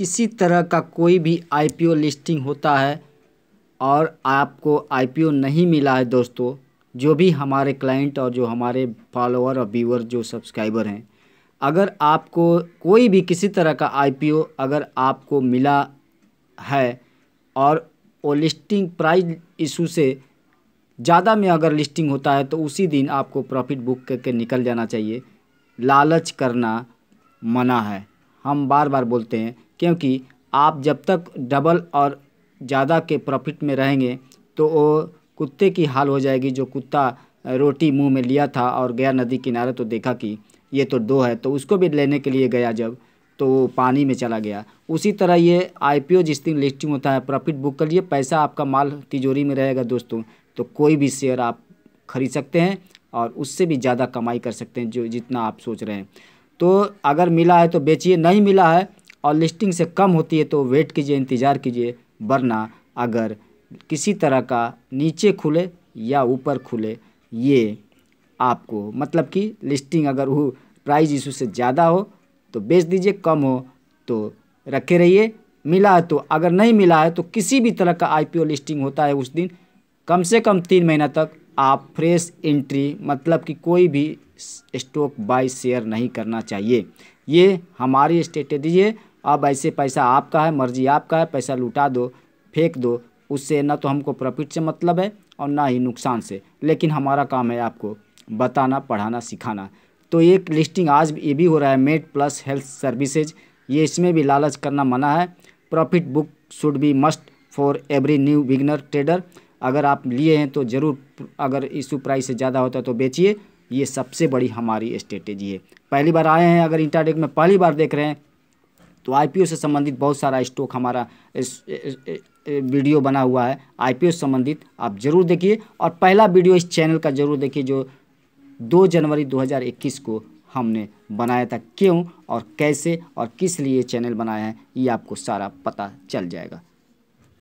किसी तरह का कोई भी आईपीओ लिस्टिंग होता है और आपको आईपीओ नहीं मिला है दोस्तों जो भी हमारे क्लाइंट और जो हमारे फॉलोअर और व्यूअर जो सब्सक्राइबर हैं अगर आपको कोई भी किसी तरह का आईपीओ अगर आपको मिला है और वो लिस्टिंग प्राइस इशू से ज़्यादा में अगर लिस्टिंग होता है तो उसी दिन आपको प्रॉफिट बुक करके निकल जाना चाहिए लालच करना मना है हम बार बार बोलते हैं क्योंकि आप जब तक डबल और ज़्यादा के प्रॉफिट में रहेंगे तो वो कुत्ते की हाल हो जाएगी जो कुत्ता रोटी मुंह में लिया था और गया नदी किनारे तो देखा कि ये तो दो है तो उसको भी लेने के लिए गया जब तो वो पानी में चला गया उसी तरह ये आईपीओ जिस दिन लिस्टिंग होता है प्रॉफिट बुक कर लिए पैसा आपका माल तिजोरी में रहेगा दोस्तों तो कोई भी शेयर आप खरीद सकते हैं और उससे भी ज़्यादा कमाई कर सकते हैं जो जितना आप सोच रहे हैं तो अगर मिला है तो बेचिए नहीं मिला है और लिस्टिंग से कम होती है तो वेट कीजिए इंतज़ार कीजिए वरना अगर किसी तरह का नीचे खुले या ऊपर खुले ये आपको मतलब कि लिस्टिंग अगर वो प्राइस इशू से ज़्यादा हो तो बेच दीजिए कम हो तो रखे रहिए मिला है तो अगर नहीं मिला है तो किसी भी तरह का आईपीओ लिस्टिंग होता है उस दिन कम से कम तीन महीना तक आप फ्रेश एंट्री मतलब कि कोई भी स्टॉक बाई शेयर नहीं करना चाहिए ये हमारी स्ट्रेटेजी है अब ऐसे पैसा आपका है मर्जी आपका है पैसा लुटा दो फेंक दो उससे ना तो हमको प्रॉफिट से मतलब है और ना ही नुकसान से लेकिन हमारा काम है आपको बताना पढ़ाना सिखाना तो एक लिस्टिंग आज ये भी हो रहा है मेड प्लस हेल्थ सर्विसेज ये इसमें भी लालच करना मना है profit book should be must for every new beginner trader अगर आप लिए हैं तो ज़रूर अगर इशू प्राइस से ज़्यादा होता है तो बेचिए ये सबसे बड़ी हमारी स्ट्रेटेजी है पहली बार आए हैं अगर इंटरनेट में पहली बार देख रहे हैं तो आईपीओ से संबंधित बहुत सारा स्टॉक हमारा इस, इस, इस, वीडियो बना हुआ है आईपीओ संबंधित आप जरूर देखिए और पहला वीडियो इस चैनल का जरूर देखिए जो दो जनवरी 2021 को हमने बनाया था क्यों और कैसे और किस लिए चैनल बनाया है ये आपको सारा पता चल जाएगा